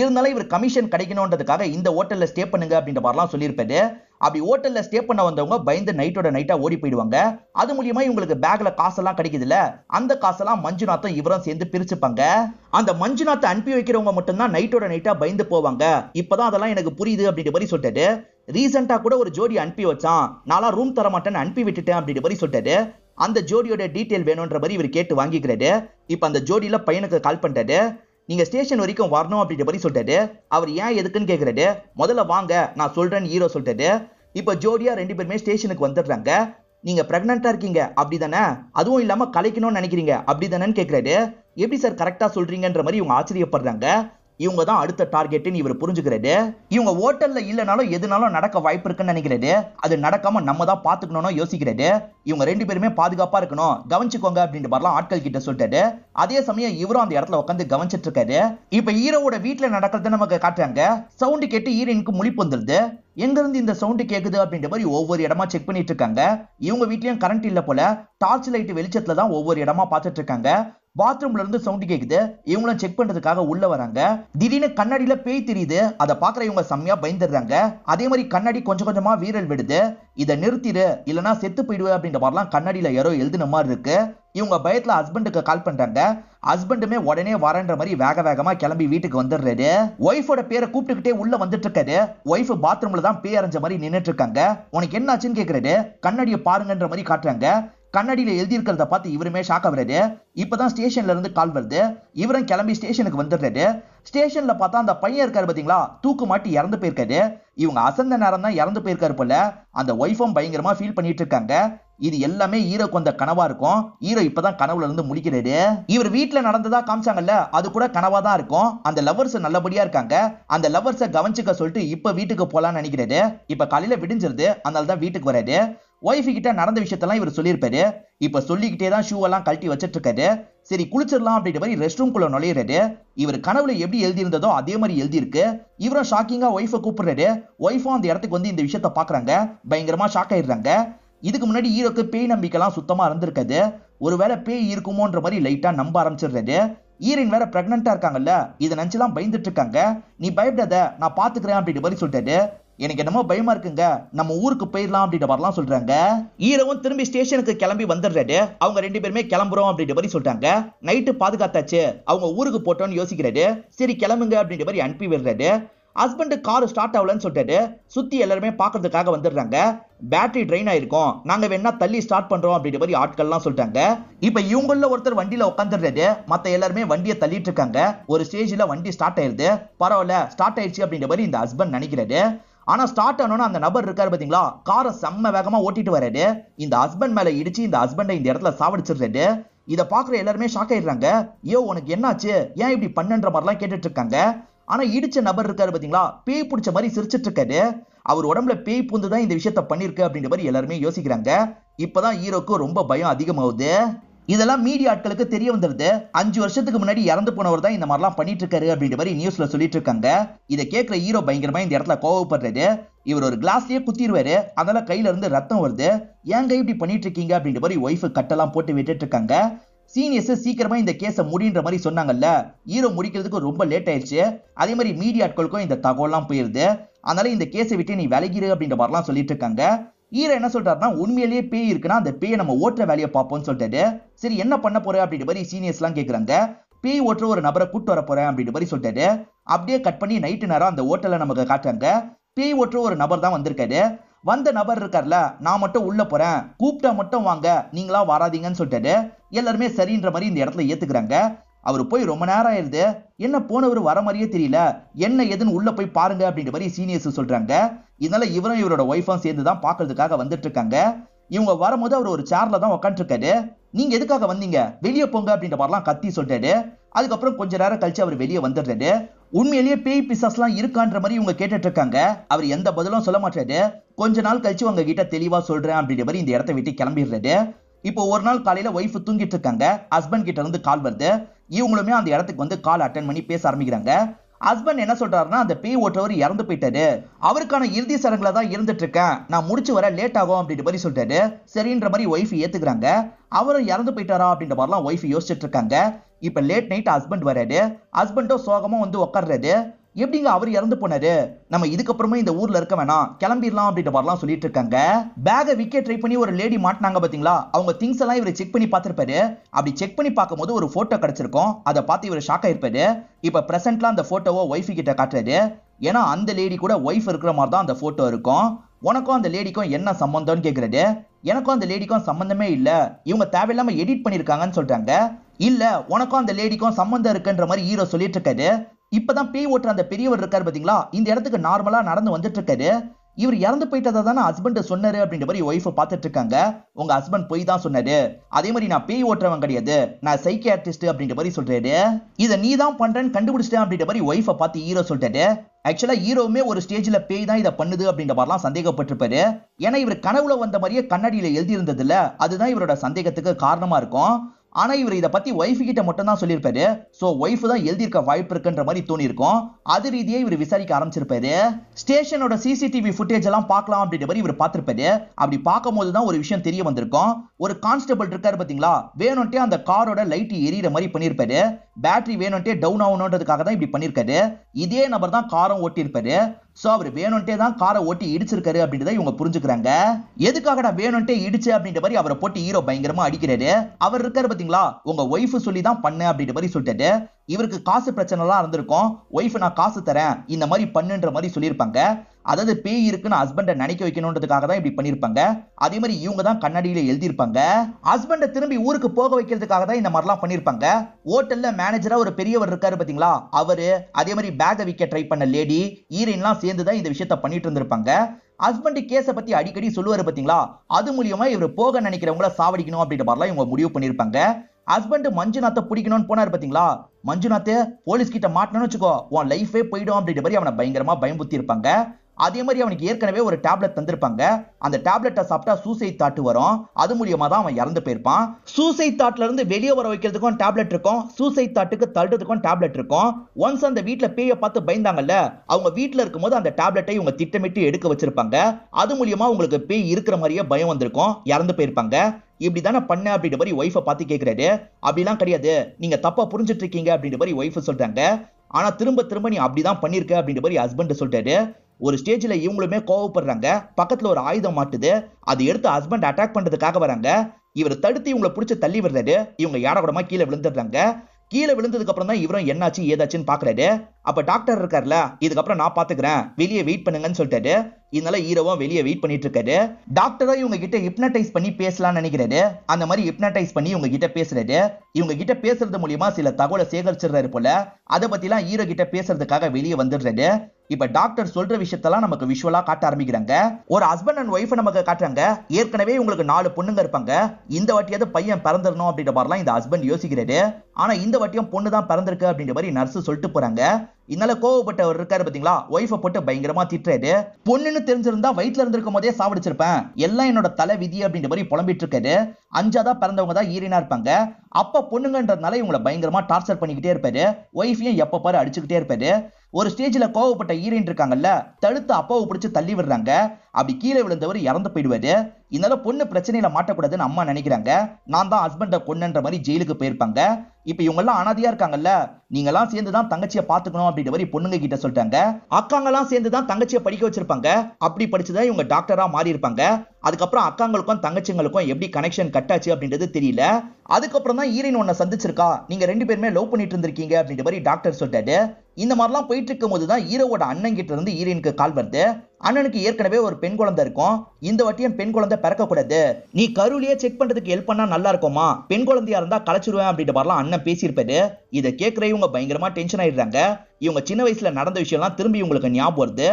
இருந்தாலும் இவர் கமிஷன் கிடைக்கணுன்றதுக்காக இந்த ஹோட்டலில் ஸ்டே பண்ணுங்க அப்படின்ற மாதிரிலாம் சொல்லியிருப்பாரு அப்படி ஹோட்டலில் ஸ்டே பண்ண வந்தவங்க பயந்து நைட்டோட நைட்டாக ஓடி போயிடுவாங்க அது மூலியமாக இவங்களுக்கு பேக்கில் காசெல்லாம் கிடைக்குதுல்ல அந்த காசெல்லாம் மஞ்சுநாத்தும் இவரும் சேர்ந்து பிரிச்சுப்பாங்க அந்த மஞ்சுநாத்தை அனுப்பி வைக்கிறவங்க மட்டும்தான் நைட்டோட நைட்டாக பயந்து போவாங்க இப்போதான் அதெல்லாம் எனக்கு புரியுது அப்படின்ற மாதிரி சொல்லிட்டு ரீசெண்டாக கூட ஒரு ஜோடி அனுப்பி வச்சான் நான்லாம் ரூம் தர மாட்டேன்னு அனுப்பி விட்டுட்டேன் அப்படின்ற மாதிரி சொல்லிட்டு அந்த ஜோடியோட டீட்டெயில் வேணுன்ற மாதிரி இவர் கேட்டு வாங்கிக்கிறாரு இப்போ அந்த ஜோடியில் பையனுக்கு கால் பண்ணுறாரு நீங்கள் ஸ்டேஷன் வரைக்கும் வரணும் அப்படின்ற மாதிரி சொல்லிட்டாரு அவர் ஏன் எதுக்குன்னு கேட்குறாரு முதல்ல வாங்க நான் சொல்கிறேன்னு ஹீரோ சொல்லிட்டாரு இப்போ ஜோடியாக ரெண்டு பேருமே ஸ்டேஷனுக்கு வந்துடுறாங்க நீங்கள் ப்ரெக்னெண்ட்டாக இருக்கீங்க அப்படி தானே அதுவும் இல்லாமல் கலைக்கணும்னு நினைக்கிறீங்க அப்படி தானேன்னு கேட்குறாரு எப்படி சார் கரெக்டாக சொல்கிறீங்கன்ற மாதிரி இவங்க ஆச்சரியப்படுறாங்க இவங்க தான் அடுத்த டார்கெட்னு இவர் புரிஞ்சுக்கிறது இவங்க ஹோட்டல்ல இல்லைனாலும் எதுனாலும் நடக்க வாய்ப்பு இருக்குன்னு நினைக்கிறது அது நடக்காம நம்ம தான் பாத்துக்கணும்னு யோசிக்கிறது இவங்க ரெண்டு பேருமே பாதுகாப்பா இருக்கணும் கவனிச்சுக்கோங்க அப்படின்ட்டு பாரலாம் ஆட்கள் கிட்ட சொல்லிட்டாரு அதே சமயம் இவரும் அந்த இடத்துல உட்காந்து கவனிச்சிட்டு இருக்காரு இப்ப ஹீரோவோட வீட்டுல நடக்கிறத நமக்கு காட்டுறாங்க சவுண்டு கேட்டு ஹீரோயினுக்கு முழிப்பு வந்துருது எங்க இருந்து இந்த சவுண்டு கேக்குது அப்படின்ற மாதிரி ஒவ்வொரு இடமா செக் பண்ணிட்டு இருக்காங்க இவங்க வீட்லயும் கரண்ட் இல்ல போல டார்ச் லைட் வெளிச்சத்துல தான் ஒவ்வொரு இடமா பாத்துட்டு இருக்காங்க பாத்ரூம்ல இருந்து சவுண்ட் கேக்குது இவங்களும் செக் பண்றதுக்காக உள்ள வராங்க திடீர்னு கண்ணாடியில பேய் தெரியுது அதை பாக்குற இவங்க செம்மையா பயந்துடுறாங்க அதே மாதிரி கண்ணாடி கொஞ்சம் கொஞ்சமா வீரல் விடுது இதை நிறுத்திடு இல்லைன்னா செத்து போயிடுவே அப்படின்ற மாதிரிலாம் கண்ணாடியில யாரோ எழுதின மாதிரி இருக்கு இவங்க பயத்துல ஹஸ்பண்டுக்கு கால் பண்றாங்க ஹஸ்பண்டுமே உடனே வரன்ற மாதிரி வேக வேகமா கிளம்பி வீட்டுக்கு வந்துடுறாரு ஒய்ஃபோட பேரை கூப்பிட்டுக்கிட்டே உள்ள வந்துட்டு இருக்காரு ஒய்ஃப் பாத்ரூம்ல தான் பேய் அரைஞ்ச மாதிரி நின்றுட்டு இருக்காங்க உனக்கு என்ன ஆச்சுன்னு கேக்குறாரு கண்ணாடியை பாருங்கன்ற மாதிரி காட்டுறாங்க கண்ணாடியில் எழுதியிருக்கிறத பார்த்து இவருமே ஷாக் ஆகுறாரு இப்பதான் ஸ்டேஷன்ல இருந்து கால் வருது இவரும் கிளம்பி ஸ்டேஷனுக்கு வந்துடுறாரு ஸ்டேஷன்ல பார்த்தா அந்த பையன் இருக்காரு பாத்தீங்களா தூக்கு மாட்டி இறந்து போயிருக்காரு இவங்க அசந்த நேரம் தான் இறந்து போயிருக்காரு போல அந்த ஒய்ஃபும் பயங்கரமா ஃபீல் பண்ணிட்டு இருக்காங்க இது எல்லாமே ஹீரோ கொண்ட கனவா இருக்கும் ஹீரோ இப்பதான் கனவுல இருந்து முடிக்கிறாரு இவர் வீட்டுல நடந்ததா காமிச்சாங்கல்ல அது கூட கனவா தான் இருக்கும் அந்த லவர்ஸ் நல்லபடியா இருக்காங்க அந்த லவர்ஸ கவனிச்சுக்க சொல்லிட்டு இப்ப வீட்டுக்கு போலான்னு நினைக்கிறாரு இப்ப காலையில விடிஞ்சிருது அதனாலதான் தான் வீட்டுக்கு வராரு ஒய்ஃபு கிட்ட நடந்த விஷயத்தெல்லாம் இவர் சொல்லியிருப்பாரு இப்ப சொல்லிக்கிட்டே தான் ஷூ எல்லாம் கழட்டி வச்சிட்டு இருக்காரு சரி குளிச்சிடலாம் அப்படின்ற மாதிரி ரெஸ்ட் ரூம் குள்ள நுழையிறாரு இவர் கனவுல எப்படி எழுதியிருந்ததோ அதே மாதிரி எழுதியிருக்கு இவரும் ஷாக்கிங்கா ஒய்ஃபை கூப்பிடுறாரு ஒய்ஃபும் அந்த இடத்துக்கு வந்து இந்த விஷயத்த பாக்குறாங்க பயங்கரமா ஷாக் ஆயிடுறாங்க இதுக்கு முன்னாடி ஹீரோக்கு பேய் நம்பிக்கைலாம் சுத்தமா இருந்திருக்காது ஒருவேளை பேய் இருக்குமோன்ற மாதிரி லைட்டா நம்ப ஆரம்பிச்சிடுறாரு ஈரின் வேற பிரெக்னண்டா இருக்காங்கல்ல இதை நினைச்சுலாம் பயந்துட்டு இருக்காங்க நீ பயப்படாத நான் பாத்துக்கிறேன் அப்படின்ற மாதிரி சொல்லிட்டாரு எனக்கு என்னமோ பயமா இருக்குங்க நம்ம ஊருக்கு போயிடலாம் அப்படின்ற மாதிரிலாம் சொல்றாங்க ஈரவும் திரும்பி ஸ்டேஷனுக்கு கிளம்பி வந்துடுறாரு அவங்க ரெண்டு பேருமே கிளம்புறோம் அப்படின்ற மாதிரி சொல்றாங்க நைட்டு பாதுகாத்தாச்சு அவங்க ஊருக்கு போட்டோன்னு யோசிக்கிறாரு சரி கிளம்புங்க அப்படின்ற மாதிரி அனுப்பி விடுறாரு ஹஸ்பண்ட் கார் ஸ்டார்ட் ஆகலன்னு சொல்லிட்டு சுத்தி எல்லாருமே பாக்குறதுக்காக வந்துடுறாங்க பேட்டரி ட்ரெயின் ஆயிருக்கும் நாங்க வேணா தள்ளி ஸ்டார்ட் பண்றோம் அப்படின்ற மாதிரி ஆட்கள்லாம் சொல்லிட்டாங்க இப்ப இவங்கள ஒருத்தர் வண்டியில உட்காந்துடுறாரு மத்த எல்லாருமே வண்டியை தள்ளிட்டு இருக்காங்க ஒரு ஸ்டேஜ்ல வண்டி ஸ்டார்ட் ஆயிருது பரவாயில்ல ஸ்டார்ட் ஆயிடுச்சு அப்படின்ற மாதிரி இந்த ஹஸ்பண்ட் நினைக்கிறாரு ஆனா ஸ்டார்ட் ஆனோன்னு அந்த நபர் இருக்காரு பாத்தீங்களா காரை செம்ம வேகமா ஓட்டிட்டு வராரு இந்த ஹஸ்பண்ட் மேல இடிச்சு இந்த ஹஸ்பண்டை இந்த இடத்துல சாவடிச்சிருக்காரு இதை பாக்குற எல்லாருமே ஷாக் ஆயிடுறாங்க ஏ உனக்கு என்னாச்சு ஏன் இப்படி பண்ணுன்ற மாதிரிலாம் கேட்டுட்டு இருக்காங்க ஆனா இடிச்ச நபர் இருக்காரு பாத்தீங்களா பேய் பிடிச்ச மாதிரி சிரிச்சிட்டு இருக்காரு அவர் உடம்புல பேய் பூந்து தான் இந்த விஷயத்த பண்ணிருக்கு அப்படின்ற மாதிரி எல்லாருமே யோசிக்கிறாங்க இப்பதான் ஹீரோக்கு ரொம்ப பயம் அதிகமாகுது இதெல்லாம் மீடியா ஆட்களுக்கு தெரிய வந்துருது அஞ்சு வருஷத்துக்கு முன்னாடி இறந்து போனவர் தான் இந்த மாதிரிலாம் பண்ணிட்டு இருக்காரு அப்படின்ற மாதிரி நியூஸ்ல சொல்லிட்டு இருக்காங்க இதை கேட்கிற ஹீரோ பயங்கரமா இந்த இடத்துல கோவப்படுறது இவர் ஒரு கிளாஸ்லயே குத்திடுவாரு அதனால கையில இருந்து ரத்தம் வருது ஏன் கை இப்படி பண்ணிட்டு இருக்கீங்க அப்படின்ற மாதிரி ஒய்ஃபு கட்டெல்லாம் போட்டு விட்டுட்டு இருக்காங்க சீனியர்ஸ் சீக்கிரமா இந்த கேஸை முடின்ற மாதிரி சொன்னாங்கல்ல ஹீரோ முடிக்கிறதுக்கு ரொம்ப லேட் ஆயிடுச்சு அதே மாதிரி மீடியாட்களுக்கும் இந்த எல்லாம் போயிருது அதனால இந்த கேஸை விட்டு நீ விலகிடு அப்படின்ற மாதிரிலாம் சொல்லிட்டு இருக்காங்க ஈரா என்ன சொல்றாருன்னா உண்மையிலேயே பேய் இருக்குன்னா அந்த பேயை நம்ம ஓட்டுற வேலையை பார்ப்போம்னு சொல்லிட்டு சரி என்ன பண்ண போறேன் அப்படின்ற மாதிரி சீனியர்ஸ்லாம் கேட்குறாங்க பேய் ஓட்டுற ஒரு நபரை கூட்டு வர போறேன் அப்படின்ற மாதிரி சொல்லிட்டு அப்படியே கட் பண்ணி நைட்டு நேரம் அந்த ஓட்டலை நமக்கு காட்டுறாங்க பேய் ஓட்டுற ஒரு நபர் தான் வந்திருக்காரு வந்த நபர் இருக்கார்ல நான் மட்டும் உள்ள போறேன் கூப்பிட்டா மட்டும் வாங்க நீங்களா வராதீங்கன்னு சொல்லிட்டு எல்லாருமே சரின்ற மாதிரி இந்த இடத்துல ஏத்துக்கிறாங்க அவர் போய் ரொம்ப நேரம் ஆயிருது என்ன போனவர் வர மாதிரியே தெரியல என்ன எதுன்னு உள்ள போய் பாருங்க அப்படின்ற மாதிரி சீனியர்ஸ் சொல்றாங்க இதனால இவரும் இவரோட ஒய்ஃபும் சேர்ந்து தான் பாக்குறதுக்காக வந்துட்டு இருக்காங்க இவங்க வரும்போது அவர் ஒரு சேர்ல தான் உட்காந்துருக்காரு நீங்க எதுக்காக வந்தீங்க வெளியே போங்க அப்படின்ற மாதிரிலாம் கத்தி சொல்றாரு அதுக்கப்புறம் கொஞ்ச நேரம் கழிச்சு அவர் வெளியே வந்துடுறாரு உண்மையிலேயே பேய் எல்லாம் இருக்கான்ற மாதிரி இவங்க கேட்டுட்டு இருக்காங்க அவர் எந்த பதிலும் சொல்ல மாட்டாரு கொஞ்ச நாள் கழிச்சு உங்க கிட்ட தெளிவா சொல்றேன் அப்படின்ற மாதிரி இந்த இடத்த விட்டு கிளம்பிடுறாரு இப்போ ஒரு நாள் காலையில ஒய்ஃப் தூங்கிட்டு இருக்காங்க ஹஸ்பண்ட் கிட்ட இருந்து கால் வருது இவங்களுமே அந்த இடத்துக்கு வந்து கால் அட்டன் பண்ணி பேச ஆரம்பிக்கிறாங்க ஹஸ்பண்ட் என்ன சொல்றாருன்னா அந்த பே ஓட்டவர் இறந்து போயிட்டாரு அவருக்கான இறுதி சடங்குல தான் இருந்துட்டு இருக்கேன் நான் முடிச்சு வர லேட் ஆகும் அப்படின்ற மாதிரி சொல்லிட்டாரு சரின்ற மாதிரி ஒய்ஃப் ஏத்துக்கிறாங்க அவரும் இறந்து போயிட்டாரா அப்படின்ற மாதிரிலாம் ஒய்ஃப் யோசிச்சுட்டு இருக்காங்க இப்ப லேட் நைட் ஹஸ்பண்ட் வராரு ஹஸ்பண்டும் சோகமா வந்து உட்காடுறாரு எப்படிங்க அவர் இறந்து போனாரு நம்ம இதுக்கப்புறமே இந்த ஊர்ல இருக்க வேணாம் கிளம்பிடலாம் அப்படின்ற மாதிரிலாம் சொல்லிட்டு இருக்காங்க பேகை விக்கெட் ட்ரை பண்ணி ஒரு லேடி மாட்டினாங்க பாத்தீங்களா அவங்க திங்ஸ் எல்லாம் இவர் செக் பண்ணி பார்த்திருப்பாரு அப்படி செக் பண்ணி பார்க்கும்போது ஒரு போட்டோ கிடைச்சிருக்கும் அதை பார்த்து இவர் ஷாக் ஆயிருப்பாரு இப்ப பிரசன்ட்லாம் அந்த போட்டோவோ ஒய்ஃப் கிட்ட காட்டுறாரு ஏன்னா அந்த லேடி கூட ஒய்ஃப் இருக்கிற மாதிரி தான் அந்த போட்டோ இருக்கும் உனக்கும் அந்த லேடிக்கும் என்ன சம்மந்தம்னு கேட்குறாரு எனக்கும் அந்த லேடிக்கும் சம்மந்தமே இல்லை இவங்க தேவையில்லாமல் எடிட் பண்ணியிருக்காங்கன்னு சொல்றாங்க இல்லை உனக்கும் அந்த லேடிக்கும் சம்மந்தம் இருக்குன்ற மாதிரி ஹீரோ சொல்லிட்டு இருக்காரு இப்பதான் பேய் ஓட்டுற அந்த பெரியவர் இருக்காரு பாத்தீங்களா இந்த இடத்துக்கு நார்மலா நடந்து வந்துட்டு இருக்காரு இவர் இறந்து போயிட்டதா தானே ஹஸ்பண்ட் சொன்னாரு அப்படின்ற மாதிரி ஒய்ஃபை பாத்துட்டு இருக்காங்க உங்க ஹஸ்பண்ட் போய் தான் சொன்னாரு அதே மாதிரி நான் பேய் ஓட்டுறவன் கிடையாது நான் சைக்கியாட்ரிஸ்ட் அப்படின்ற மாதிரி சொல்றாரு இதை நீ தான் பண்றேன்னு கண்டுபிடிச்சிட்டேன் அப்படின்ற மாதிரி ஒய்ஃபை பார்த்து ஹீரோ சொல்லிட்டாரு ஆக்சுவலா ஹீரோவுமே ஒரு ஸ்டேஜ்ல பேய் தான் இதை பண்ணுது அப்படின்ற மாதிரிலாம் சந்தேகப்பட்டிருப்பாரு ஏன்னா இவர் கனவுல வந்த மாதிரியே கண்ணாடியில எழுதி இல்ல அதுதான் இவரோட சந்தேகத்துக்கு காரணமா இருக்கும் ஆனால் இவர் இதை பற்றி ஒய்ஃப் கிட்ட மட்டும் தான் சொல்லியிருப்பாரு ஸோ ஒய்ஃப் தான் எழுதியிருக்க வாய்ப்பு இருக்குன்ற மாதிரி இருக்கும் அது ரீதியே இவர் விசாரிக்க ஆரம்பிச்சிருப்பாரு ஸ்டேஷனோட சிசிடிவி ஃபுட்டேஜ் எல்லாம் பார்க்கலாம் அப்படின்ற மாதிரி இவர் பார்த்திருப்பாரு அப்படி பார்க்கும் தான் ஒரு விஷயம் தெரிய வந்திருக்கும் ஒரு கான்ஸ்டபிள் இருக்காரு பார்த்தீங்களா வேணும்ட்டே அந்த காரோட லைட் எரியற மாதிரி பண்ணியிருப்பாரு பேட்டரி வேணும்ட்டே டவுன் ஆகணுன்றதுக்காக தான் இப்படி பண்ணியிருக்காரு இதே நபர் தான் காரம் ஓட்டியிருப்பாரு சோ அவர் வேணும்ட்டே தான் காரை ஓட்டி இடிச்சிருக்காரு அப்படின்றத இவங்க புரிஞ்சுக்கிறாங்க எதுக்காகடா வேணும்ட்டே இடிச்சு அப்படின்ற மாதிரி அவரை போட்டு ஹீரோ பயங்கரமா அடிக்கிறாரு அவர் இருக்காரு பாத்தீங்களா உங்க ஒய்ஃப் சொல்லி தான் பண்ணு அப்படின்ற மாதிரி சொல்லிட்டு இவருக்கு காசு பிரச்சனை எல்லாம் இருந்திருக்கும் ஒய்ஃப் நான் காசு தரேன் இந்த மாதிரி பண்ணுன்ற மாதிரி சொல்லியிருப்பாங்க அதாவது பேய் இருக்குன்னு ஹஸ்பண்டை நினைக்க வைக்கணுன்றதுக்காக தான் இப்படி பண்ணியிருப்பாங்க அதே மாதிரி இவங்க தான் கண்ணாடியில் எழுதியிருப்பாங்க ஹஸ்பண்டை திரும்பி ஊருக்கு போக வைக்கிறதுக்காக தான் இந்த மாதிரிலாம் பண்ணியிருப்பாங்க ஹோட்டல்ல மேனேஜரா ஒரு பெரியவர் இருக்காரு பாத்தீங்களா அவரு அதே மாதிரி பேகை விற்க ட்ரை பண்ண லேடி ஈரின்லாம் சேர்ந்து தான் இந்த விஷயத்த பண்ணிட்டு இருந்திருப்பாங்க ஹஸ்பண்ட் கேஸை பத்தி அடிக்கடி சொல்லுவாரு பாத்தீங்களா அது மூலியமா இவர் போக நினைக்கிறவங்கள சாவடிக்கணும் அப்படின்ற மாதிரிலாம் இவங்க முடிவு பண்ணியிருப்பாங்க ஹஸ்பண்ட் மஞ்சுநாத்தை பிடிக்கணும்னு போனார் பாத்தீங்களா மஞ்சுநாத்தே போலீஸ் கிட்ட மாட்டணும்னு வச்சுக்கோ உன் லைஃபே போயிடும் அப்படின்ற மாதிரி அவனை பயங்கரமா பயமுத்தி இருப்பாங்க அதே மாதிரி அவனுக்கு ஏற்கனவே ஒரு டேப்லெட் தந்திருப்பாங்க அந்த டேப்லெட்டை சாப்பிட்டா சூசைட் தாட் வரும் அது மூலியமா தான் அவன் இறந்து போயிருப்பான் சூசைட் தாட்ல இருந்து வெளியே வர வைக்கிறதுக்கும் டேப்லெட் இருக்கும் சூசைட் தாட்டுக்கு தள்ளுறதுக்கும் டேப்லெட் இருக்கும் ஒன்ஸ் அந்த வீட்டுல பேய பார்த்து பயந்தாங்கல்ல அவங்க வீட்டுல இருக்கும்போது அந்த டேப்லெட்டை இவங்க திட்டமிட்டு எடுக்க வச்சிருப்பாங்க அது மூலியமா உங்களுக்கு பேய் இருக்கிற மாதிரியே பயம் வந்திருக்கும் இறந்து போயிருப்பாங்க இப்படி தானே பண்ண அப்படின்ற மாதிரி ஒய்ஃபை பார்த்து கேட்குறாரு அப்படிலாம் கிடையாது நீங்க தப்பா புரிஞ்சிட்டு இருக்கீங்க அப்படின்ற மாதிரி ஒய்ஃபு சொல்றாங்க ஆனா திரும்ப திரும்ப நீ அப்படிதான் பண்ணிருக்க அப்படின்ற மாதிரி ஹஸ்பண்ட் சொல்றாரு ஒரு ஸ்டேஜ்ல இவங்களுமே கோவப்படுறாங்க பக்கத்துல ஒரு ஆயுதம் மாட்டுது அதை எடுத்து ஹஸ்பண்ட் அட்டாக் பண்றதுக்காக வராங்க இவர் தடுத்து இவங்களை பிடிச்சி தள்ளி விடுறாரு இவங்க யாரோடமா கீழே விழுந்துடுறாங்க கீழே விழுந்ததுக்கு அப்புறம் தான் இவரும் என்னாச்சு ஏதாச்சுன்னு பாக்குறாரு அப்ப டாக்டர் இருக்காருல இதுக்கப்புறம் நான் பாத்துக்கிறேன் வெளியே வெயிட் பண்ணுங்கன்னு சொல்லிட்டாரு இதனால ஹீரோவும் வெளியே வெயிட் பண்ணிட்டு இருக்காரு டாக்டரும் இவங்க கிட்ட ஹிப்னடைஸ் பண்ணி பேசலாம்னு நினைக்கிறாரு அந்த மாதிரி ஹிப்னடைஸ் பண்ணி இவங்க கிட்ட பேசுறாரு இவங்க கிட்ட பேசுறது மூலியமா சில தகவலை சேகரிச்சிடுறாரு போல அதை பத்திலாம் ஹீரோ கிட்ட பேசுறதுக்காக வெளியே வந்துடுறாரு இப்ப டாக்டர் சொல்ற விஷயத்தெல்லாம் நமக்கு விஷுவலா காட்ட ஆரம்பிக்கிறாங்க ஒரு ஹஸ்பண்ட் அண்ட் ஒய்ஃப் நமக்கு காட்டுறாங்க ஏற்கனவே உங்களுக்கு நாலு பொண்ணுங்க இருப்பாங்க இந்த வாட்டியாவது பையன் பிறந்துடணும் அப்படின்ற மாதிரிலாம் இந்த ஹஸ்பண்ட் யோசிக்கிறாரு ஆனா இந்த வாட்டியும் பொண்ணு தான் பிறந்திருக்கு அப்படின்ற மாதிரி நர்ஸ் சொல்லிட்டு போறாங்க இதனால கோவப்பட்டவர் இருக்காரு பாத்தீங்களா ஒய்ஃபை போட்டு பயங்கரமா திட்டுறாரு பொண்ணுன்னு தெரிஞ்சிருந்தா வயிற்றுல இருந்திருக்கும் போதே சாப்பிடுச்சிருப்பேன் எல்லாம் என்னோட தலை விதி அப்படின்ற மாதிரி புலம்பிட்டு இருக்காரு அஞ்சாதான் பிறந்தவங்க தான் ஈரினா இருப்பாங்க அப்ப பொண்ணுங்கன்றதுனால இவங்களை பயங்கரமா டார்ச்சர் பண்ணிக்கிட்டே இருப்பாரு ஒய்ஃபையும் எப்ப பாரு அடிச்சுக்கிட்டே இருப்பாரு ஒரு ஸ்டேஜ்ல கோவப்பட்ட ஹீரோயின் இருக்காங்கல்ல தடுத்து அப்பாவை பிடிச்சு தள்ளி விடுறாங்க அப்படி கீழே விழுந்தவர் இறந்து போயிடுவாரு இதனால பொண்ணு பிரச்சனையில மாட்டக்கூடாதுன்னு அம்மா நினைக்கிறாங்க நான் தான் ஹஸ்பண்டை கொன்னுன்ற மாதிரி ஜெயிலுக்கு போயிருப்பாங்க இப்ப இவங்க எல்லாம் அனாதியா இருக்காங்கல்ல நீங்க எல்லாம் சேர்ந்து தான் தங்கச்சியை பாத்துக்கணும் அப்படின்ற மாதிரி பொண்ணுங்க கிட்ட சொல்லிட்டாங்க அக்காங்க எல்லாம் சேர்ந்து தான் தங்கச்சியை படிக்க வச்சிருப்பாங்க அப்படி படிச்சுதான் இவங்க டாக்டரா மாறி இருப்பாங்க அதுக்கப்புறம் அக்காங்களுக்கும் தங்கச்சிங்களுக்கும் எப்படி கனெக்ஷன் கட்டாச்சு அப்படின்றது தெரியல அதுக்கப்புறம் தான் ஈரின் ஒன்ன சந்திச்சிருக்கா நீங்க ரெண்டு பேருமே லவ் பண்ணிட்டு இருந்திருக்கீங்க அப்படின்ற மாதிரி டாக்டர் சொல்லிட்டாரு இந்த மாதிரிலாம் போயிட்டு இருக்கும் போதுதான் தான் ஈரோவோட அண்ணன் கிட்ட இருந்து ஈரினுக்கு கால் வருது அண்ணனுக்கு ஏற்கனவே ஒரு பெண் குழந்தை இருக்கும் இந்த வாட்டியும் பெண் குழந்தை பிறக்கக்கூடாது நீ கருவிலேயே செக் பண்றதுக்கு ஹெல்ப் பண்ணா நல்லா இருக்குமா பெண் குழந்தையா இருந்தா கலைச்சிருவேன் அப்படின்ட்டு மாதிரிலாம் அண்ணன் பேசியிருப்பாரு இதை கேட்கிற இவங்க பயங்கரமா டென்ஷன் ஆயிடுறாங்க இவங்க சின்ன வயசுல நடந்த விஷயம்லாம் திரும்பி இவங்களுக்கு ஞாபகம் வருது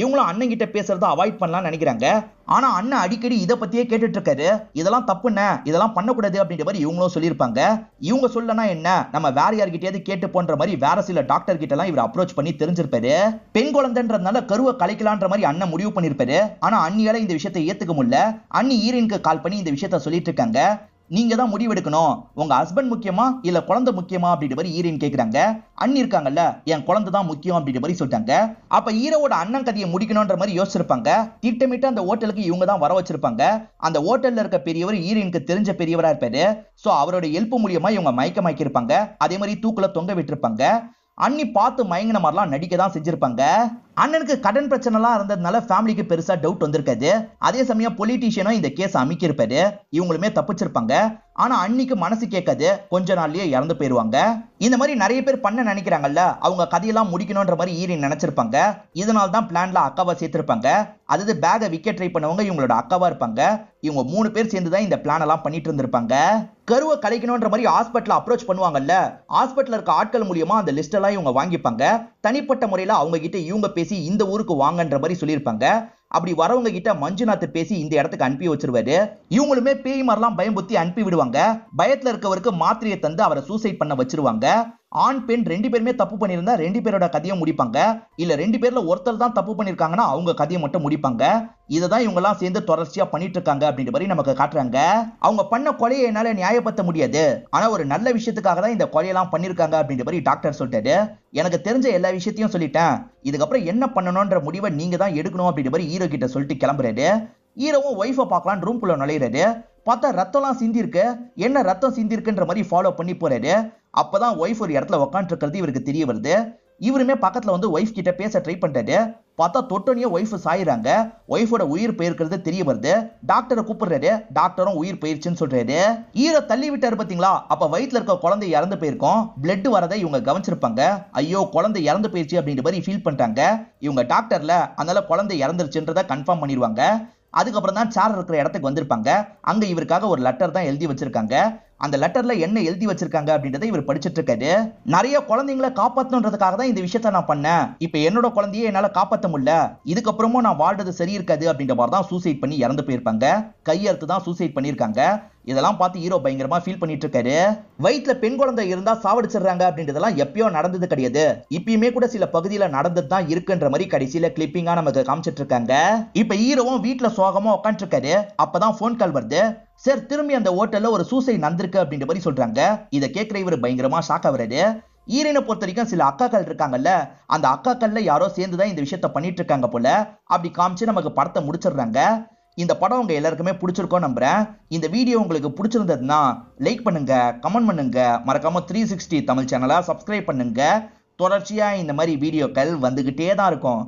இவங்களும் அண்ணன் பேசுறத அவாய்ட் பண்ணலாம்னு நினைக்கிறாங்க ஆனா அண்ணன் அடிக்கடி இதை பத்தியே கேட்டுட்டு இருக்காரு இதெல்லாம் தப்புண்ண இதெல்லாம் பண்ணக்கூடாது அப்படின்ற மாதிரி இவங்களும் சொல்லியிருப்பாங்க இவங்க சொல்லனா என்ன நம்ம வேற யார்கிட்டயாவது கேட்டு போன்ற மாதிரி வேற சில டாக்டர் கிட்ட எல்லாம் இவர் அப்ரோச் பண்ணி தெரிஞ்சிருப்பாரு பெண் குழந்தைன்றதுனால கருவை கலைக்கலான்ற மாதிரி அண்ணன் முடிவு பண்ணிருப்பாரு ஆனா அண்ணியால இந்த விஷயத்தை ஏத்துக்க முடியல அண்ணி ஈரனுக்கு கால் பண்ணி இந்த விஷயத்த சொல்லிட்டு இருக்காங்க நீங்க தான் முடிவெடுக்கணும் உங்க ஹஸ்பண்ட் முக்கியமா இல்ல குழந்தை முக்கியமா அப்படின்ற மாதிரி ஈரின் கேக்குறாங்க அண்ணி இருக்காங்கல்ல என் குழந்தை தான் முக்கியம் அப்படின்ற மாதிரி சொல்லிட்டாங்க அப்ப ஹீரோவோட அண்ணன் கதையை முடிக்கணும்ன்ற மாதிரி யோசிச்சிருப்பாங்க திட்டமிட்டு அந்த ஹோட்டலுக்கு இவங்க தான் வர வச்சிருப்பாங்க அந்த ஹோட்டல்ல இருக்க பெரியவர் ஹீரோயினுக்கு தெரிஞ்ச பெரியவரா இருப்பாரு சோ அவரோட ஹெல்ப் மூலியமா இவங்க மயக்கமாக்கி இருப்பாங்க அதே மாதிரி தூக்குல தொங்க விட்டுருப்பாங்க அண்ணி பார்த்து மயங்கின மாதிரிலாம் நடிக்க தான் செஞ்சிருப்பாங்க அண்ணனுக்கு கடன் பிரச்சனை எல்லாம் இருந்ததுனால ஃபேமிலிக்கு பெருசா டவுட் வந்திருக்காது அதே சமயம் பொலிட்டீஷியனும் இந்த கேஸ் அமைக்கிருப்பாரு இவங்களுமே தப்பிச்சிருப்பாங்க ஆனா அன்னைக்கு மனசு கேட்காது கொஞ்ச நாள்லயே இறந்து போயிருவாங்க இந்த மாதிரி நிறைய பேர் பண்ண நினைக்கிறாங்கல்ல அவங்க கதையெல்லாம் முடிக்கணும்ன்ற மாதிரி ஈரி நினைச்சிருப்பாங்க இதனால தான் பிளான்ல அக்காவை சேர்த்திருப்பாங்க அதாவது பேகை விக்கெட் ட்ரை பண்ணவங்க இவங்களோட அக்காவா இருப்பாங்க இவங்க மூணு பேர் சேர்ந்து தான் இந்த பிளான் எல்லாம் பண்ணிட்டு இருந்திருப்பாங்க கருவை கலைக்கணும்ன்ற மாதிரி ஹாஸ்பிட்டல் அப்ரோச் பண்ணுவாங்கல்ல ஹாஸ்பிட்டல் இருக்க ஆட்கள் மூலியமா அந்த லிஸ்ட் எல்லாம் இவங்க வாங்கிப்பாங்க தனிப்பட்ட முறையில அவங்க கிட்ட இவங்க பேசி இந்த ஊருக்கு வாங்கன்ற மாதிரி சொல்லியிருப்பாங்க அப்படி வரவங்க கிட்ட மஞ்சுநாத் பேசி இந்த இடத்துக்கு அனுப்பி வச்சிருவாரு இவங்களுமே பேய் மாதிரிலாம் பயம்புத்தி அனுப்பி விடுவாங்க பயத்துல இருக்கவருக்கு மாத்திரையை தந்து அவரை சூசைட் பண்ண வச்சிருவாங்க ஆண் பெண் ரெண்டு பேருமே தப்பு பண்ணியிருந்தா ரெண்டு பேரோட கதையை முடிப்பாங்க இல்ல ரெண்டு பேர்ல ஒருத்தர் தான் தப்பு பண்ணிருக்காங்கன்னா அவங்க கதையை மட்டும் முடிப்பாங்க இதை தான் இவங்கெல்லாம் சேர்ந்து தொடர்ச்சியா பண்ணிட்டு இருக்காங்க அப்படின்ற மாதிரி நமக்கு காட்டுறாங்க அவங்க பண்ண கொலையை என்னால நியாயப்படுத்த முடியாது ஆனா ஒரு நல்ல விஷயத்துக்காக தான் இந்த கொலையெல்லாம் பண்ணிருக்காங்க அப்படின்ற மாதிரி டாக்டர் சொல்லிட்டாரு எனக்கு தெரிஞ்ச எல்லா விஷயத்தையும் சொல்லிட்டேன் இதுக்கப்புறம் என்ன பண்ணணும்ன்ற முடிவை நீங்க தான் எடுக்கணும் அப்படின்ற மாதிரி ஹீரோ கிட்ட சொல்லிட்டு கிளம்புறாரு ஹீரோவும் ஒய்ஃபை பார்க்கலாம் குள்ள நுழையிறாரு பார்த்தா ரத்தம்லாம் சிந்திருக்கு என்ன ரத்தம் சிந்திருக்குன்ற மாதிரி ஃபாலோ பண்ணி போறாரு அப்பதான் ஒய்ஃப் ஒரு இடத்துல உக்காந்துருக்கிறது இவருக்கு தெரிய வருது இவருமே பக்கத்துல வந்து ஒய்ஃப் கிட்ட பேச ட்ரை பண்றாரு பார்த்தா தொட்டனையே ஒய்ஃப் சாயிறாங்க ஒய்ஃபோட உயிர் போயிருக்கிறது தெரிய வருது டாக்டரை கூப்பிடுறாரு டாக்டரும் உயிர் போயிருச்சுன்னு சொல்றாரு ஈர தள்ளி விட்டாரு பாத்தீங்களா அப்ப வயிற்றுல இருக்க குழந்தை இறந்து போயிருக்கோம் பிளட் வரதை இவங்க கவனிச்சிருப்பாங்க ஐயோ குழந்தை இறந்து போயிருச்சு அப்படின்ற மாதிரி ஃபீல் பண்ணிட்டாங்க இவங்க டாக்டர்ல அதனால குழந்தை இறந்துருச்சுன்றத கன்ஃபார்ம் பண்ணிடுவாங்க அதுக்கப்புறம் தான் சார் இருக்கிற இடத்துக்கு வந்திருப்பாங்க அங்க இவருக்காக ஒரு லெட்டர் தான் எழுதி வச்சிருக்காங்க அந்த லெட்டர்ல என்ன எழுதி வச்சிருக்காங்க அப்படின்றத இவர் படிச்சுட்டு இருக்காரு நிறைய குழந்தைங்களை காப்பாத்தணுன்றதுக்காக தான் இந்த விஷயத்த நான் பண்ணேன் இப்ப என்னோட குழந்தைய என்னால காப்பாற்ற முடியல இதுக்கப்புறமும் நான் வாழ்றது சரி இருக்காது அப்படின்ற மாதிரி தான் சூசைட் பண்ணி இறந்து போயிருப்பாங்க கையெழுத்து தான் சூசைட் பண்ணியிருக்காங்க இதெல்லாம் பார்த்து ஹீரோ பயங்கரமா ஃபீல் பண்ணிட்டு இருக்காரு வயிற்றுல பெண் குழந்தை இருந்தா சாவடிச்சிடுறாங்க அப்படின்றதெல்லாம் எப்பயோ நடந்தது கிடையாது இப்பயுமே கூட சில பகுதியில நடந்தது தான் இருக்குன்ற மாதிரி கடைசியில கிளிப்பிங்கா நமக்கு காமிச்சிட்டு இருக்காங்க இப்ப ஹீரோவும் வீட்டுல சோகமா உட்காந்துருக்காரு அப்பதான் போன் கால் வருது சார் திரும்பி அந்த ஹோட்டல்ல ஒரு சூசைட் நடந்திருக்கு அப்படின்ற மாதிரி சொல்றாங்க இதை கேட்கிற இவர் பயங்கரமா ஷாக் ஆகுறாரு ஈரனை பொறுத்த வரைக்கும் சில அக்காக்கள் இருக்காங்கல்ல அந்த அக்காக்கள்ல யாரோ சேர்ந்து தான் இந்த விஷயத்த பண்ணிட்டு இருக்காங்க போல அப்படி காமிச்சு நமக்கு படத்தை முடிச்சிடுறாங்க இந்த படம் உங்க எல்லாருக்குமே பிடிச்சிருக்கோம் நம்புறேன் இந்த வீடியோ உங்களுக்கு பிடிச்சிருந்ததுன்னா லைக் பண்ணுங்க கமெண்ட் பண்ணுங்க மறக்காம த்ரீ சிக்ஸ்டி தமிழ் சேனலா சப்ஸ்கிரைப் பண்ணுங்க தொடர்ச்சியா இந்த மாதிரி வீடியோக்கள் வந்துகிட்டே தான் இருக்கும்